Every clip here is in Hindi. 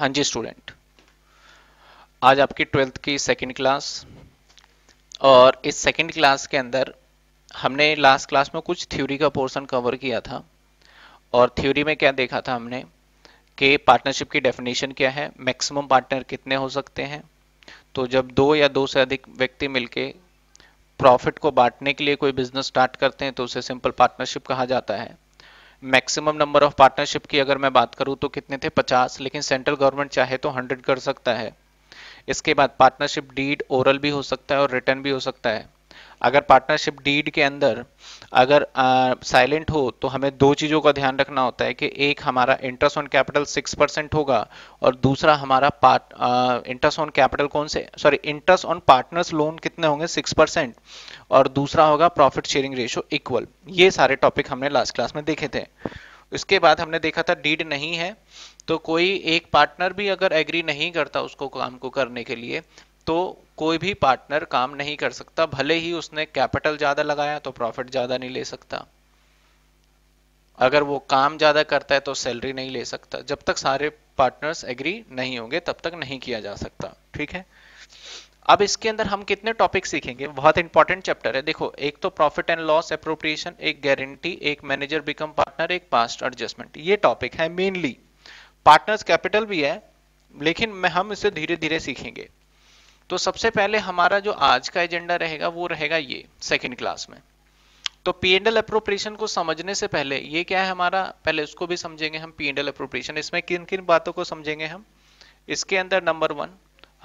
हाँ जी स्टूडेंट आज आपकी ट्वेल्थ की सेकंड क्लास और इस सेकंड क्लास के अंदर हमने लास्ट क्लास में कुछ थ्योरी का पोर्शन कवर किया था और थ्योरी में क्या देखा था हमने कि पार्टनरशिप की डेफिनेशन क्या है मैक्सिमम पार्टनर कितने हो सकते हैं तो जब दो या दो से अधिक व्यक्ति मिलके प्रॉफिट को बांटने के लिए कोई बिजनेस स्टार्ट करते हैं तो उसे सिंपल पार्टनरशिप कहा जाता है मैक्सिमम नंबर ऑफ पार्टनरशिप की अगर मैं बात करूँ तो कितने थे 50 लेकिन सेंट्रल गवर्नमेंट चाहे तो 100 कर सकता है इसके बाद पार्टनरशिप डीड ओरल भी हो सकता है और रिटर्न भी हो सकता है अगर पार्टनरशिप डीड के अंदर अगर साइलेंट uh, हो तो हमें दो चीज़ों का ध्यान रखना होता है कि एक हमारा interest on capital six percent होगा और दूसरा हमारा पार्ट इंटरेस्ट ऑन कैपिटल कौन से sorry interest on partners loan कितने होंगे सिक्स परसेंट और दूसरा होगा प्रॉफिट शेयरिंग रेशियो इक्वल ये सारे टॉपिक हमने लास्ट क्लास में देखे थे उसके बाद हमने देखा था डीड नहीं है तो कोई एक पार्टनर भी अगर एग्री नहीं करता उसको काम को करने के लिए तो कोई भी पार्टनर काम नहीं कर सकता भले ही उसने कैपिटल ज्यादा लगाया तो प्रॉफिट ज्यादा नहीं ले सकता अगर वो काम ज्यादा करता है तो सैलरी नहीं ले सकता जब तक सारे पार्टनर्स एग्री नहीं होंगे तब तक नहीं किया जा सकता ठीक है अब इसके अंदर हम कितने टॉपिक सीखेंगे बहुत इंपॉर्टेंट चैप्टर है देखो एक तो प्रॉफिट एंड लॉस अप्रोप्रिएशन एक गारंटी एक मैनेजर बिकम पार्टनर एक पास्ट एडजस्टमेंट ये टॉपिक है मेनली पार्टनर्स कैपिटल भी है लेकिन मैं हम इसे धीरे धीरे सीखेंगे तो सबसे पहले हमारा जो आज का एजेंडा रहेगा वो रहेगा ये सेकेंड क्लास में तो पी एंडल अप्रोप्रिएशन को समझने से पहले ये क्या है हमारा पहले उसको भी समझेंगे हम पी एंडल अप्रोप्रिएशन इसमें किन किन बातों को समझेंगे हम इसके अंदर नंबर वन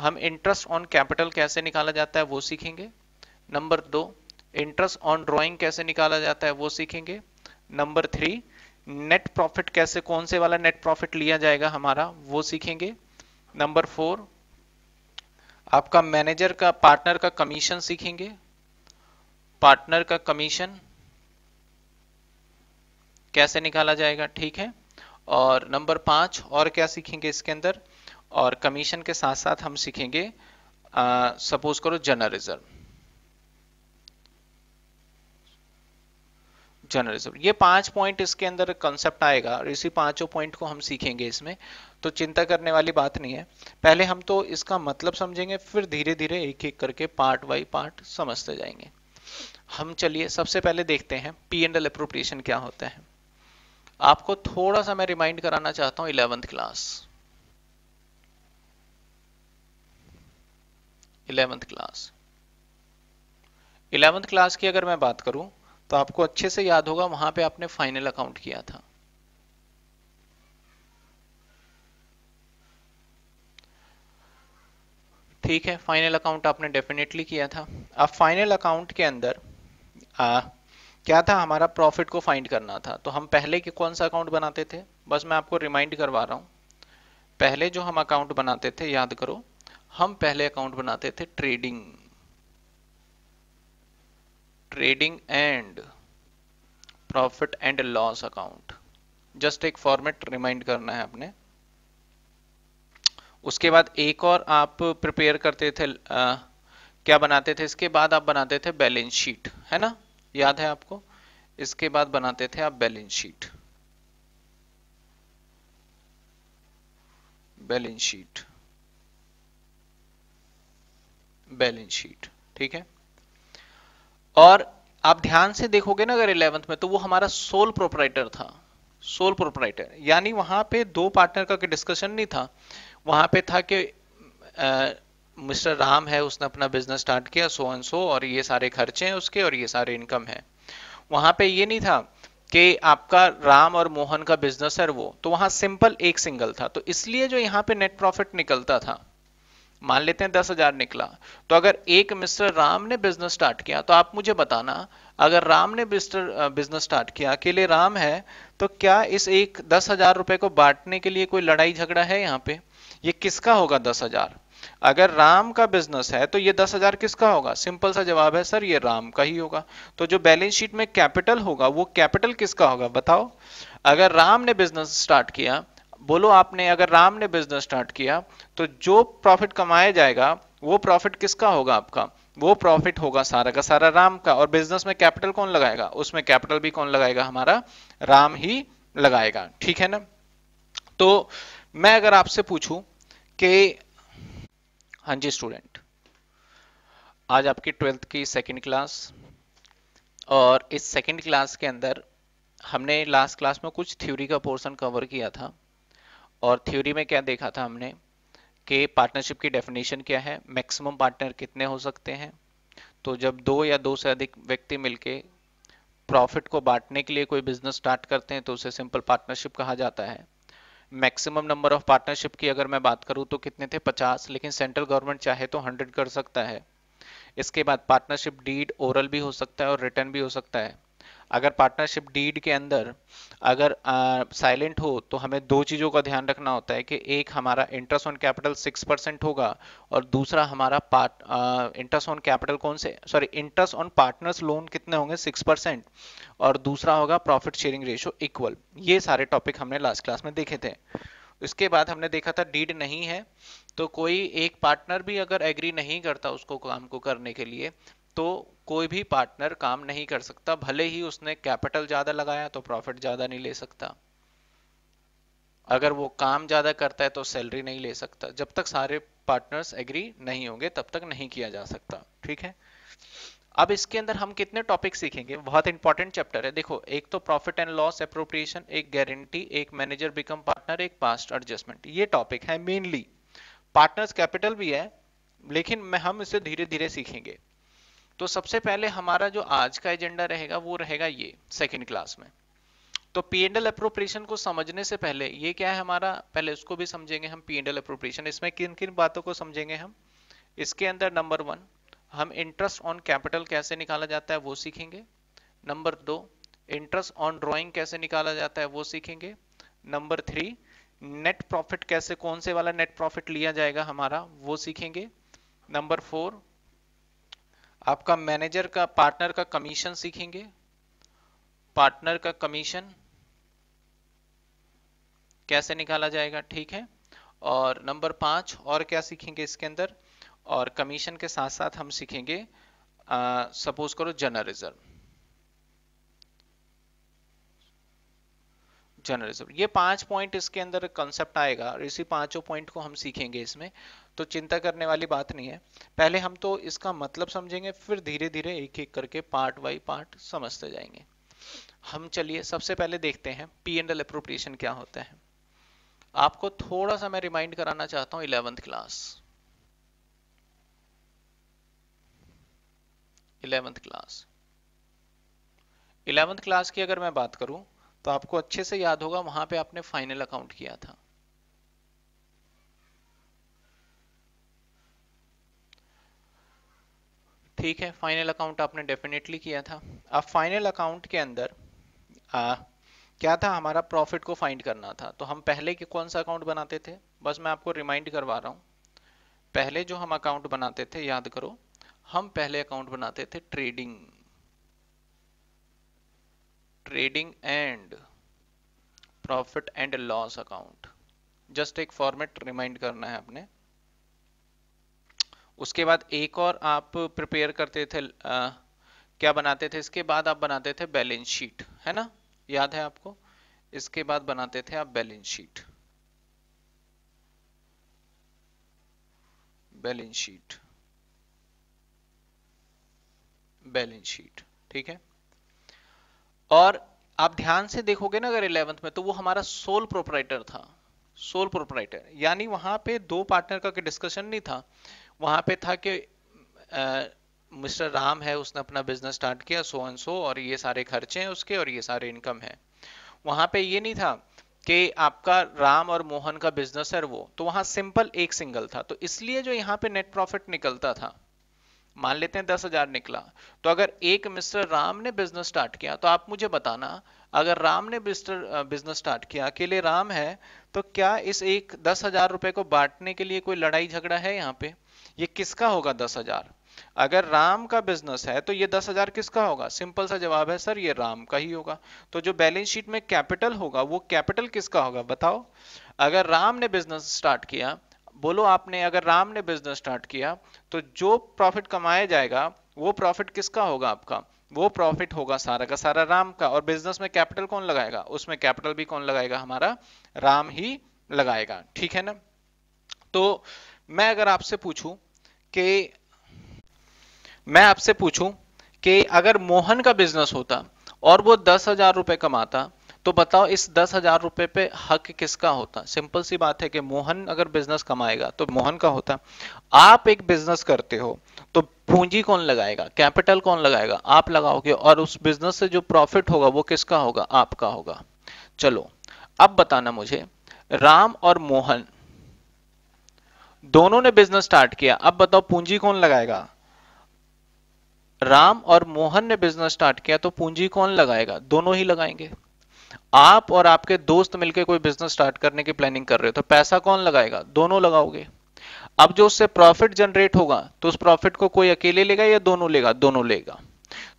हम इंटरेस्ट ऑन कैपिटल कैसे निकाला जाता है वो सीखेंगे नंबर दो इंटरेस्ट ऑन ड्रॉइंग कैसे निकाला जाता है वो सीखेंगे नंबर थ्री नेट प्रॉफिट कैसे कौन से वाला नेट प्रॉफिट लिया जाएगा हमारा वो सीखेंगे नंबर फोर आपका मैनेजर का पार्टनर का कमीशन सीखेंगे पार्टनर का कमीशन कैसे निकाला जाएगा ठीक है और नंबर पांच और क्या सीखेंगे इसके अंदर और कमीशन के साथ साथ हम सीखेंगे सपोज करो जर्नलिज्म जर्नलिज्म ये पांच पॉइंट इसके अंदर कंसेप्ट आएगा और इसी पांचों पॉइंट को हम सीखेंगे इसमें तो चिंता करने वाली बात नहीं है पहले हम तो इसका मतलब समझेंगे फिर धीरे धीरे एक एक करके पार्ट बाई पार्ट समझते जाएंगे हम चलिए सबसे पहले देखते हैं पी एंड एल अप्रोप्रिएशन क्या होता है आपको थोड़ा सा मैं रिमाइंड कराना चाहता हूं eleventh class eleventh class eleventh class की अगर मैं बात करूं तो आपको अच्छे से याद होगा वहां पे आपने फाइनल अकाउंट किया था ठीक है फाइनल अकाउंट आपने डेफिनेटली किया था अब फाइनल अकाउंट के अंदर आ, क्या था हमारा प्रॉफिट को फाइंड करना था तो हम पहले के कौन सा अकाउंट बनाते थे बस मैं आपको रिमाइंड करवा रहा हूँ पहले जो हम अकाउंट बनाते थे याद करो हम पहले अकाउंट बनाते थे trading trading and profit and loss account just एक फॉर्मेट रिमाइंड करना है आपने उसके बाद एक और आप प्रिपेयर करते थे आ, क्या बनाते थे इसके बाद आप बनाते थे बैलेंस शीट है ना याद है आपको इसके बाद बनाते थे आप balance sheet balance sheet balance sheet ठीक है और आप ध्यान से देखोगे ना अगर इलेवंथ में तो वो हमारा सोल प्रोपराइटर था सोल प्रोपराइटर यानी वहां पे दो पार्टनर का डिस्कशन नहीं था वहां पे था कि मिस्टर राम है उसने अपना बिजनेस स्टार्ट किया सो एंड सो और ये सारे खर्चे हैं उसके और ये सारे इनकम है वहां पे ये नहीं था कि आपका राम और मोहन का बिजनेस है वो तो वहां सिंपल एक सिंगल था तो इसलिए जो यहाँ पे नेट प्रॉफिट निकलता था मान लेते हैं दस हजार निकला तो अगर एक मिस्टर राम ने बिजनेस स्टार्ट किया तो आप मुझे बताना अगर राम ने मिस्टर बिजनेस स्टार्ट किया अकेले राम है तो क्या इस एक दस हजार रुपए को बांटने के लिए कोई लड़ाई झगड़ा है यहाँ पे ये किसका होगा दस हजार अगर राम का बिजनेस है तो ये दस हजार किसका होगा सिंपल सा जवाब है सर ये राम का ही होगा तो जो बैलेंस शीट में कैपिटल होगा वो कैपिटल किसका होगा बताओ अगर राम ने बिजनेस स्टार्ट किया बोलो आपने अगर राम ने बिजनेस स्टार्ट किया तो जो प्रॉफिट कमाया जाएगा वो प्रॉफिट किसका होगा आपका वो प्रॉफिट होगा सारा का सारा राम का और बिजनेस में कैपिटल कौन लगाएगा उसमें कैपिटल भी कौन लगाएगा हमारा राम ही लगाएगा ठीक है ना तो मैं अगर आपसे पूछूं के हाँ जी स्टूडेंट आज आपकी ट्वेल्थ की सेकंड क्लास और इस सेकंड क्लास के अंदर हमने लास्ट क्लास में कुछ थ्योरी का पोर्शन कवर किया था और थ्योरी में क्या देखा था हमने कि पार्टनरशिप की डेफिनेशन क्या है मैक्सिमम पार्टनर कितने हो सकते हैं तो जब दो या दो से अधिक व्यक्ति मिलके प्रॉफिट को बांटने के लिए कोई बिजनेस स्टार्ट करते हैं तो उसे सिंपल पार्टनरशिप कहा जाता है मैक्सिमम नंबर ऑफ पार्टनरशिप की अगर मैं बात करूं तो कितने थे 50 लेकिन सेंट्रल गवर्नमेंट चाहे तो 100 कर सकता है इसके बाद पार्टनरशिप डीड ओरल भी हो सकता है और रिटर्न भी हो सकता है अगर पार्टनरशिप डीड के अंदर अगर साइलेंट हो तो हमें दो चीज़ों का ध्यान रखना होता है कि एक हमारा interest on capital six percent होगा और दूसरा हमारा पार्ट इंटरेस्ट ऑन कैपिटल कौन से sorry interest on partners loan कितने होंगे सिक्स परसेंट और दूसरा होगा प्रॉफिट शेयरिंग रेशो इक्वल ये सारे टॉपिक हमने लास्ट क्लास में देखे थे इसके बाद हमने देखा था डीड नहीं है तो कोई एक पार्टनर भी अगर एग्री नहीं करता उसको काम को करने के लिए तो कोई भी पार्टनर काम नहीं कर सकता भले ही उसने कैपिटल ज़्यादा लगाया तो प्रॉफिट ज़्यादा नहीं ले सकता अगर वो काम ज़्यादा करता है तो सैलरी नहीं ले सकता जब तक सारे पार्टनर्स एग्री नहीं होंगे तब तक नहीं किया जा सकता ठीक है अब इसके अंदर हम कितने टॉपिक सीखेंगे बहुत इंपॉर्टेंट चैप्टर है देखो एक तो प्रॉफिट एंड लॉस अप्रोप्रिएशन एक गारंटी एक मैनेजर बिकम पार्टनर एक पास्ट एडजस्टमेंट ये टॉपिक है मेनली पार्टनर्स कैपिटल भी है लेकिन मैं हम इसे धीरे धीरे सीखेंगे तो सबसे पहले हमारा जो आज का एजेंडा रहेगा वो रहेगा ये सेकेंड क्लास में तो पी एंड अप्रोप्रिएशन को समझने से पहले ये क्या है हमारा पहले उसको भी समझेंगे हम पी अप्रोप्रिएशन इसमें किन किन बातों को समझेंगे हम इसके अंदर नंबर वन हम इंटरेस्ट ऑन कैपिटल कैसे निकाला जाता है वो सीखेंगे नंबर दो इंटरेस्ट ऑन ड्रॉइंग कैसे निकाला जाता है वो सीखेंगे नंबर थ्री नेट प्रॉफिट कैसे कौन से वाला नेट प्रॉफिट लिया जाएगा हमारा वो सीखेंगे नंबर फोर आपका मैनेजर का पार्टनर का कमीशन सीखेंगे पार्टनर का कमीशन कैसे निकाला जाएगा ठीक है और नंबर पांच और क्या सीखेंगे इसके अंदर और कमीशन के साथ साथ हम सीखेंगे सपोज करो जर्नलिज्म जर्नलिज्म ये पांच पॉइंट इसके अंदर कंसेप्ट आएगा और इसी पांचों पॉइंट को हम सीखेंगे इसमें तो चिंता करने वाली बात नहीं है पहले हम तो इसका मतलब समझेंगे फिर धीरे धीरे एक एक करके पार्ट बाई पार्ट समझते जाएंगे हम चलिए सबसे पहले देखते हैं पी एंड एल अप्रोप्रिएशन क्या होता है आपको थोड़ा सा मैं रिमाइंड कराना चाहता हूं eleventh class eleventh class eleventh class की अगर मैं बात करूं तो आपको अच्छे से याद होगा वहां पे आपने फाइनल अकाउंट किया था ठीक है फाइनल अकाउंट आपने डेफिनेटली किया था अब फाइनल अकाउंट के अंदर आ, क्या था हमारा प्रॉफिट को फाइंड करना था तो हम पहले के कौन सा अकाउंट बनाते थे बस मैं आपको रिमाइंड करवा रहा हूँ पहले जो हम अकाउंट बनाते थे याद करो हम पहले अकाउंट बनाते थे trading trading and profit and loss account just एक फॉर्मेट रिमाइंड करना है आपने उसके बाद एक और आप प्रिपेयर करते थे आ, क्या बनाते थे इसके बाद आप बनाते थे बैलेंस शीट है ना याद है आपको इसके बाद बनाते थे आप balance sheet balance sheet balance sheet ठीक है और आप ध्यान से देखोगे ना अगर इलेवेंथ में तो वो हमारा सोल प्रोपराइटर था सोल प्रोपराइटर यानी वहां पे दो पार्टनर का डिस्कशन नहीं था वहां पे था कि मिस्टर राम है उसने अपना बिजनेस स्टार्ट किया सो एंड सो और ये सारे खर्चे हैं उसके और ये सारे इनकम है वहां पे ये नहीं था कि आपका राम और मोहन का बिजनेस है वो तो वहां सिंपल एक सिंगल था तो इसलिए जो यहाँ पे नेट प्रॉफिट निकलता था मान लेते हैं दस हजार निकला तो अगर एक मिस्टर राम ने बिजनेस स्टार्ट किया तो आप मुझे बताना अगर राम ने मिस्टर बिजनेस स्टार्ट किया अकेले राम है तो क्या इस एक दस हजार रुपए को बांटने के लिए कोई लड़ाई झगड़ा है यहाँ पे ये किसका होगा दस हजार अगर राम का बिजनेस है तो ये दस हजार किसका होगा सिंपल सा जवाब है सर ये राम का ही होगा तो जो बैलेंस शीट में कैपिटल होगा वो कैपिटल किसका होगा बताओ अगर राम ने बिजनेस स्टार्ट किया बोलो आपने अगर राम ने बिजनेस स्टार्ट किया तो जो प्रॉफिट कमाया जाएगा वो प्रॉफिट किसका होगा आपका वो प्रॉफिट होगा सारा का सारा राम का और बिजनेस में कैपिटल कौन लगाएगा उसमें कैपिटल भी कौन लगाएगा हमारा राम ही लगाएगा ठीक है ना तो मैं अगर आपसे पूछूं कि मैं आपसे पूछूं कि अगर मोहन का बिजनेस होता और वो दस हजार रुपए कमाता तो बताओ इस दस हजार रुपए पे हक किसका होता सिंपल सी बात है कि मोहन अगर बिजनेस कमाएगा तो मोहन का होता आप एक बिजनेस करते हो तो पूंजी कौन लगाएगा कैपिटल कौन लगाएगा आप लगाओगे और उस बिजनेस से जो प्रॉफिट होगा वो किसका होगा आपका होगा चलो अब बताना मुझे राम और मोहन दोनों ने बिजनेस स्टार्ट किया अब बताओ पूंजी कौन लगाएगा राम और मोहन ने बिजनेस स्टार्ट किया तो पूंजी कौन लगाएगा दोनों ही लगाएंगे आप और आपके दोस्त मिलकर कोई बिजनेस स्टार्ट करने की प्लानिंग कर रहे हो तो पैसा कौन लगाएगा दोनों लगाओगे अब जो उससे प्रॉफिट जनरेट होगा तो उस प्रॉफिट को कोई अकेले लेगा या दोनों लेगा दोनों लेगा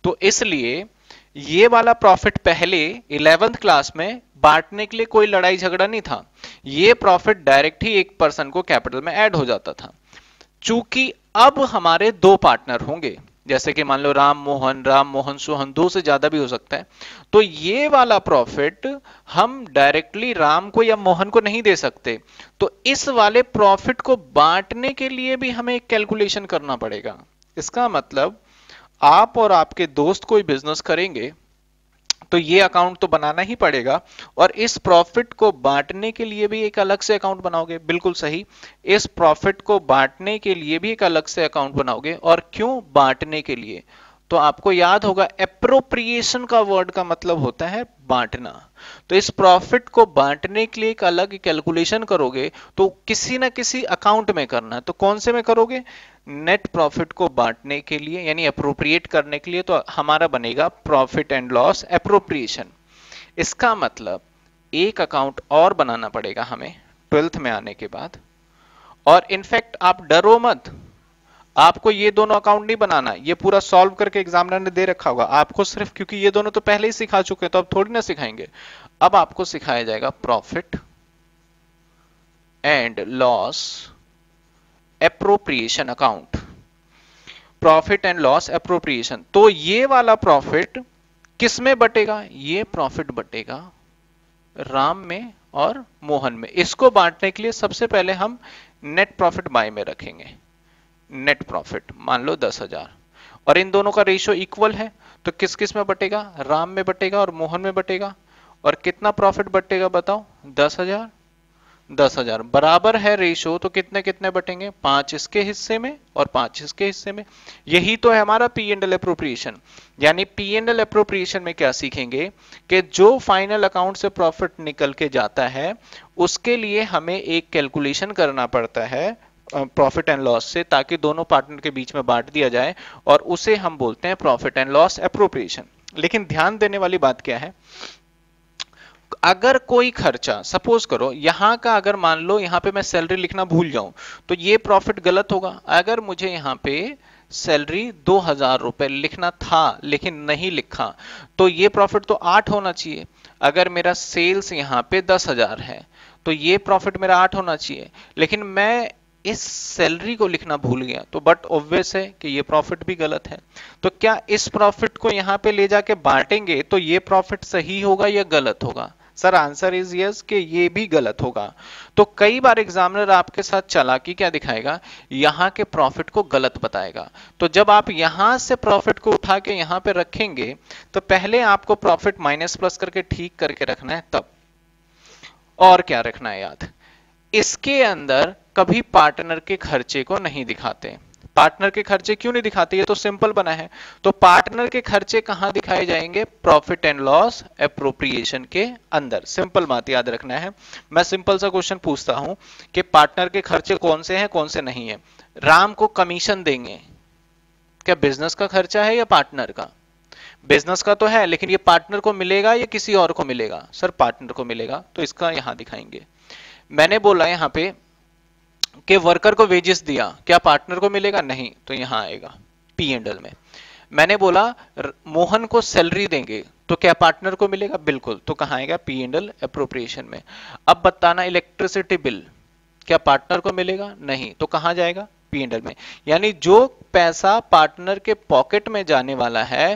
तो इसलिए ये वाला प्रॉफिट पहले इलेवेंथ क्लास में बांटने के लिए कोई लड़ाई झगड़ा नहीं था ये प्रॉफिट डायरेक्ट ही एक पर्सन को कैपिटल में ऐड हो जाता था चूंकि अब हमारे दो पार्टनर होंगे जैसे कि मान लो राम मोहन राम मोहन सोहन दो से ज्यादा भी हो सकता है तो ये वाला प्रॉफिट हम डायरेक्टली राम को या मोहन को नहीं दे सकते तो इस वाले प्रॉफिट को बांटने के लिए भी हमें कैलकुलेशन करना पड़ेगा इसका मतलब आप और आपके दोस्त कोई बिजनेस करेंगे तो ये अकाउंट तो बनाना ही पड़ेगा और इस प्रॉफिट को बांटने के लिए भी एक अलग से अकाउंट बनाओगे बिल्कुल सही इस प्रॉफिट को बांटने के लिए भी एक अलग से अकाउंट बनाओगे और क्यों बांटने के लिए तो आपको याद होगा अप्रोप्रिएशन का वर्ड का मतलब होता है बांटना तो इस प्रॉफिट को बांटने के लिए एक अलग कैलकुलेशन करोगे तो किसी ना किसी अकाउंट में करना तो कौन से में करोगे नेट प्रॉफिट को बांटने के लिए यानी अप्रोप्रिएट करने के लिए तो हमारा बनेगा प्रॉफिट एंड लॉस अप्रोप्रिएशन इसका मतलब एक अकाउंट और बनाना पड़ेगा हमें ट्वेल्थ में आने के बाद और इनफैक्ट आप डरो मत आपको ये दोनों अकाउंट नहीं बनाना ये पूरा सॉल्व करके एग्जामिनर ने दे रखा होगा आपको सिर्फ क्योंकि ये दोनों तो पहले ही सिखा चुके हैं तो आप थोड़ी ना सिखाएंगे अब आपको सिखाया जाएगा profit and loss appropriation account profit and loss appropriation तो ये वाला प्रॉफिट किस में बटेगा ये प्रॉफिट बटेगा राम में और मोहन में इसको बांटने के लिए सबसे पहले हम नेट प्रॉफिट बाय में रखेंगे नेट प्रॉफिट मान लो दस हजार और इन दोनों का रेशियो इक्वल है तो किस किस में बटेगा राम में बटेगा और मोहन में बटेगा और कितना प्रॉफिट बटेगा बताओ दस हजार दस हजार बराबर है रेशो तो कितने कितने बटेंगे पांच इसके हिस्से में और पांच इसके हिस्से में यही तो है हमारा पी एंड एल अप्रोप्रिएशन यानी पी एंड एल अप्रोप्रिएशन में क्या सीखेंगे कि जो फाइनल अकाउंट से प्रॉफिट निकल के जाता है उसके लिए हमें एक कैलकुलेशन करना पड़ता है प्रॉफिट एंड लॉस से ताकि दोनों पार्टनर के बीच में बांट दिया जाए और उसे हम बोलते हैं प्रॉफिट एंड लॉस अप्रोप्रिएशन लेकिन ध्यान देने वाली बात क्या है अगर कोई खर्चा सपोज करो यहां का अगर मान लो यहां पे मैं सैलरी लिखना भूल जाऊं तो ये प्रॉफिट गलत होगा अगर मुझे यहां पे सैलरी दो हजार रुपए लिखना था लेकिन नहीं लिखा तो ये प्रॉफिट तो आठ होना चाहिए अगर मेरा सेल्स यहां पे दस हजार है तो ये प्रॉफिट मेरा आठ होना चाहिए लेकिन मैं इस सैलरी को लिखना भूल गया तो बट ऑब्वियस है कि ये प्रॉफिट भी गलत है तो क्या इस प्रॉफिट को यहाँ पे ले जाके बांटेंगे तो ये प्रॉफिट सही होगा या गलत होगा सर आंसर इज यस कि ये भी गलत होगा तो कई बार एग्जामिनर आपके साथ चालाकी क्या दिखाएगा यहाँ के प्रॉफिट को गलत बताएगा तो जब आप यहां से प्रॉफिट को उठा के यहाँ पे रखेंगे तो पहले आपको प्रॉफिट माइनस प्लस करके ठीक करके रखना है तब और क्या रखना है याद इसके अंदर कभी पार्टनर के खर्चे को नहीं दिखाते पार्टनर के खर्चे क्यों नहीं दिखाते ये तो सिंपल बना है तो पार्टनर के खर्चे कहां दिखाए जाएंगे प्रॉफिट एंड लॉस अप्रोप्रिएशन के अंदर सिंपल बात याद रखना है मैं सिंपल सा क्वेश्चन पूछता हूं कि पार्टनर के खर्चे कौन से हैं कौन से नहीं है राम को कमीशन देंगे क्या बिजनेस का खर्चा है या पार्टनर का बिजनेस का तो है लेकिन ये पार्टनर को मिलेगा या किसी और को मिलेगा सर पार्टनर को मिलेगा तो इसका यहां दिखाएंगे मैंने बोला यहां पे के वर्कर को वेजेस दिया क्या पार्टनर को मिलेगा नहीं तो यहां आएगा पी एंड एल में मैंने बोला मोहन को सैलरी देंगे तो क्या पार्टनर को मिलेगा बिल्कुल तो कहा आएगा पी एंड एल अप्रोप्रिएशन में अब बताना इलेक्ट्रिसिटी बिल क्या पार्टनर को मिलेगा नहीं तो कहा जाएगा पीएनएल में यानी जो पैसा पार्टनर के पॉकेट में जाने वाला है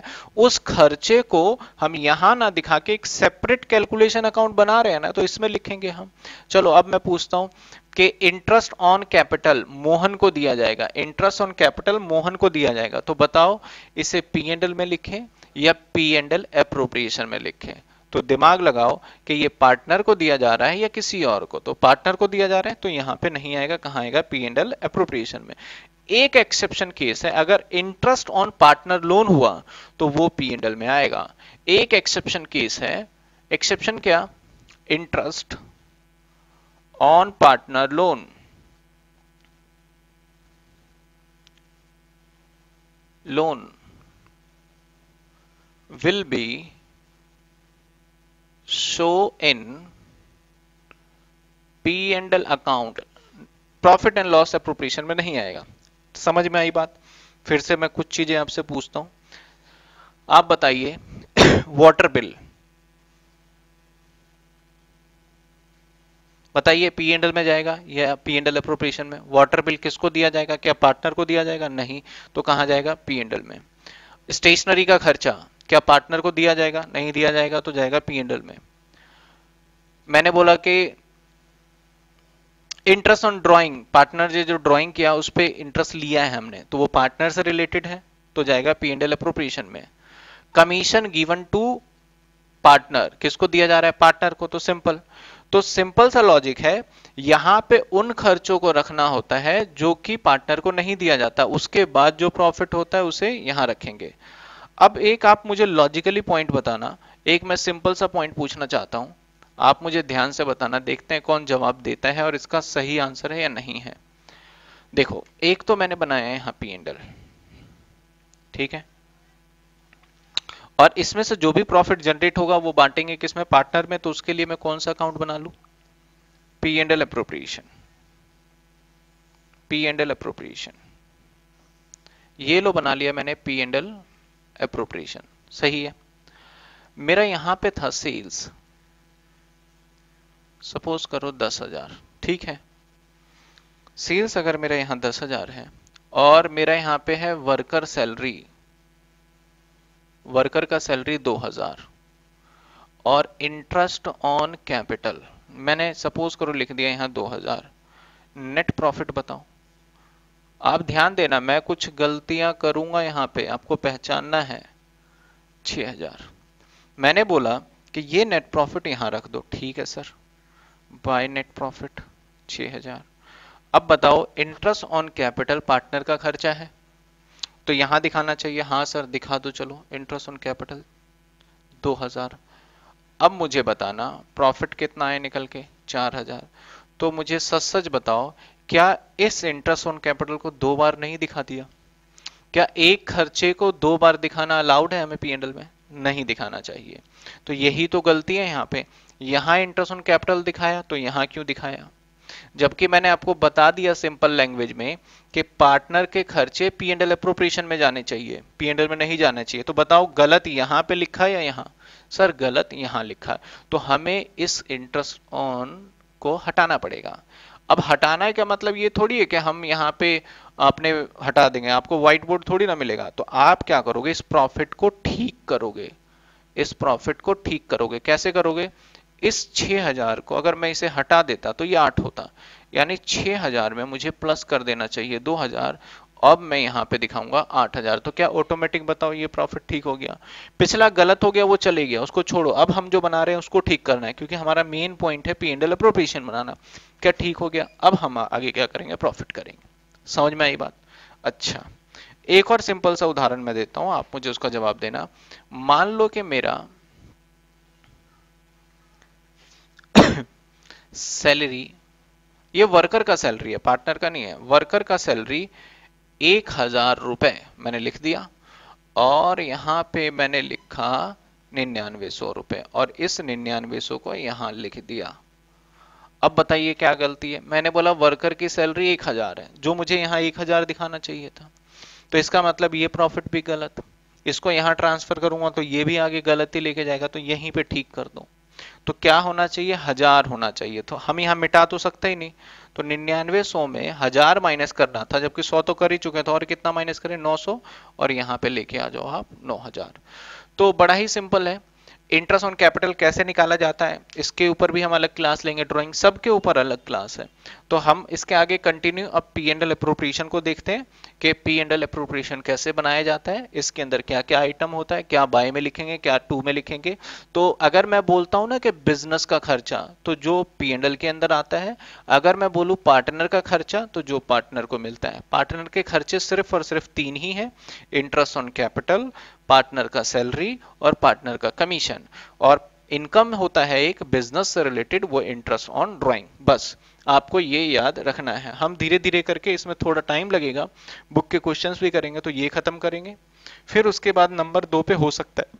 उस खर्चे को हम यहां ना दिखा के एक सेपरेट कैलकुलेशन अकाउंट बना रहे हैं ना तो इसमें लिखेंगे हम चलो अब मैं पूछता हूं कि इंटरेस्ट ऑन कैपिटल मोहन को दिया जाएगा इंटरेस्ट ऑन कैपिटल मोहन को दिया जाएगा तो बताओ इसे पीएनएल में लिखें या पीएनएल अप्रोप्रिएशन में लिखें तो दिमाग लगाओ कि ये पार्टनर को दिया जा रहा है या किसी और को तो पार्टनर को दिया जा रहा है तो यहां पे नहीं आएगा कहां आएगा पी एंड एल अप्रोप्रिएशन में एक एक्सेप्शन केस है अगर इंटरेस्ट ऑन पार्टनर लोन हुआ तो वो पी एंड एल में आएगा एक एक्सेप्शन केस है एक्सेप्शन क्या interest on partner loan loan will be show in P and L account profit and loss appropriation में नहीं आएगा समझ में आई बात फिर से मैं कुछ चीजें आपसे पूछता हूं आप बताइए वाटर बिल बताइए पी एंड एल में जाएगा या पी एंड एल अप्रोप्रिएशन में वाटर बिल किसको दिया जाएगा क्या पार्टनर को दिया जाएगा नहीं तो कहा जाएगा पी एंड एल में स्टेशनरी का खर्चा क्या पार्टनर को दिया जाएगा नहीं दिया जाएगा तो जाएगा पी एंडल में मैंने बोला कि इंटरेस्ट ऑन ड्राइंग पार्टनर जो ड्राइंग किया उस पर इंटरेस्ट लिया है हमने तो वो पार्टनर से रिलेटेड है तो जाएगा पी एंडल अप्रोप्रिएशन में कमीशन गिवन टू पार्टनर किसको दिया जा रहा है पार्टनर को तो सिंपल तो सिंपल सा लॉजिक है यहां पे उन खर्चों को रखना होता है जो कि पार्टनर को नहीं दिया जाता उसके बाद जो प्रॉफिट होता है उसे यहां रखेंगे अब एक आप मुझे लॉजिकली पॉइंट बताना एक मैं सिंपल सा पॉइंट पूछना चाहता हूं आप मुझे ध्यान से बताना देखते हैं कौन जवाब देता है और इसका सही आंसर है या नहीं है देखो एक तो मैंने बनाया है पी एंडल ठीक है और इसमें से जो भी प्रॉफिट जनरेट होगा वो बांटेंगे किसमें पार्टनर में तो उसके लिए मैं कौन सा अकाउंट बना लू P and L appropriation P and L appropriation ये लो बना लिया मैंने पी एंड एल अप्रोप्रिएशन सही है मेरा यहां पे था सेल्स सपोज करो दस हजार ठीक है सेल्स अगर मेरा यहां दस हजार है और मेरा यहाँ पे है वर्कर सैलरी वर्कर का सैलरी दो हजार और इंटरेस्ट ऑन कैपिटल मैंने सपोज करो लिख दिया यहां दो हजार नेट प्रॉफिट बताओ आप ध्यान देना मैं कुछ गलतियां करूंगा यहां पे आपको पहचानना है 6000 मैंने बोला कि ये नेट प्रॉफिट यहां रख दो ठीक है सर बाय नेट प्रॉफिट 6000 अब बताओ इंटरेस्ट ऑन कैपिटल पार्टनर का खर्चा है तो यहां दिखाना चाहिए हाँ सर दिखा दो चलो इंटरेस्ट ऑन कैपिटल 2000 अब मुझे बताना प्रॉफिट कितना आए निकल के 4000 तो मुझे सच सच बताओ क्या इस इंटरेस्ट ऑन कैपिटल को दो बार नहीं दिखा दिया क्या एक खर्चे को दो बार दिखाना अलाउड है हमें पी एंडल में नहीं दिखाना चाहिए तो यही तो गलती है यहाँ पे यहाँ इंटरेस्ट ऑन कैपिटल दिखाया तो यहाँ क्यों दिखाया जबकि मैंने आपको बता दिया सिंपल लैंग्वेज में कि पार्टनर के खर्चे पी एंडल अप्रोप्रिएशन में जाने चाहिए पी एंडल में नहीं जाना चाहिए तो बताओ गलत यहाँ पे लिखा या यहाँ सर गलत यहाँ लिखा तो हमें इस इंटरेस्ट ऑन को हटाना पड़ेगा अब हटाना का मतलब ये थोड़ी है कि हम यहाँ पे आपने हटा देंगे आपको व्हाइट बोर्ड थोड़ी ना मिलेगा तो आप क्या करोगे इस प्रॉफिट को ठीक करोगे इस प्रॉफिट को ठीक करोगे कैसे करोगे इस 6000 को अगर मैं इसे हटा देता तो ये आठ होता यानी 6000 में मुझे प्लस कर देना चाहिए 2000 अब मैं यहाँ पे दिखाऊंगा 8000 तो क्या ऑटोमेटिक बताओ ये प्रॉफिट ठीक हो गया पिछला गलत हो गया वो चले गया उसको छोड़ो अब हम जो बना रहे हैं उसको ठीक करना है क्योंकि हमारा मेन पॉइंट है पी एंडल अप्रोप्रिएशन बनाना क्या ठीक हो गया अब हम आगे क्या करेंगे प्रॉफिट करेंगे समझ में आई बात अच्छा एक और सिंपल सा उदाहरण मैं देता हूं आप मुझे उसका जवाब देना मान लो कि मेरा सैलरी ये वर्कर का सैलरी है पार्टनर का नहीं है वर्कर का सैलरी एक हजार रुपए मैंने लिख दिया और यहाँ पे मैंने लिखा निन्यानवे सौ रुपए और इस निन्यानवे सौ को यहां लिख दिया अब बताइए क्या गलती है मैंने बोला वर्कर की सैलरी एक हजार है जो मुझे यहाँ एक हजार दिखाना चाहिए था तो इसका मतलब ये प्रॉफिट भी गलत इसको यहाँ ट्रांसफर करूंगा तो ये भी आगे गलती लेके जाएगा तो यहीं पे ठीक कर दो तो क्या होना चाहिए हजार होना चाहिए तो हम यहाँ मिटा तो सकते ही नहीं तो निन्यानवे सौ में हजार माइनस करना था जबकि सौ तो कर ही चुके थे तो और कितना माइनस करें नौ सौ और यहाँ पे लेके आ जाओ आप नौ हजार तो बड़ा ही सिंपल है इंटरेस्ट ऑन कैपिटल कैसे निकाला जाता है इसके ऊपर भी हम अलग क्लास लेंगे ड्राइंग सबके ऊपर अलग क्लास है तो हम इसके आगे कंटिन्यू अब पी एंड एल अप्रोप्रिएशन को देखते हैं कि पी एंड एल अप्रोप्रिएशन कैसे बनाया जाता है इसके अंदर क्या क्या आइटम होता है क्या बाय में लिखेंगे क्या टू में लिखेंगे तो अगर मैं बोलता हूँ ना कि बिजनेस का खर्चा तो जो पी एंड एल के अंदर आता है अगर मैं बोलूँ पार्टनर का खर्चा तो जो पार्टनर को मिलता है पार्टनर के खर्चे सिर्फ और सिर्फ तीन ही है इंटरेस्ट ऑन कैपिटल पार्टनर का सैलरी और पार्टनर का कमीशन और इनकम होता है एक बिजनेस से रिलेटेड वो इंटरेस्ट ऑन ड्राइंग बस आपको ये याद रखना है हम धीरे धीरे करके इसमें थोड़ा टाइम लगेगा बुक के क्वेश्चंस भी करेंगे तो ये खत्म करेंगे फिर उसके बाद नंबर दो पे हो सकता है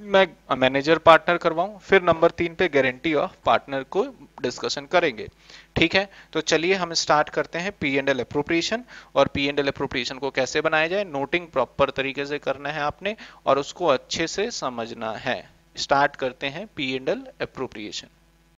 मैं मैनेजर पार्टनर करवाऊं फिर नंबर तीन पे गारंटी ऑफ पार्टनर को डिस्कशन करेंगे ठीक है तो चलिए हम स्टार्ट करते हैं पी एंड एल अप्रोप्रिएशन और पी एंड एल अप्रोप्रिएशन को कैसे बनाया जाए नोटिंग प्रॉपर तरीके से करना है आपने और उसको अच्छे से समझना है स्टार्ट करते हैं पी एंड एल अप्रोप्रिएशन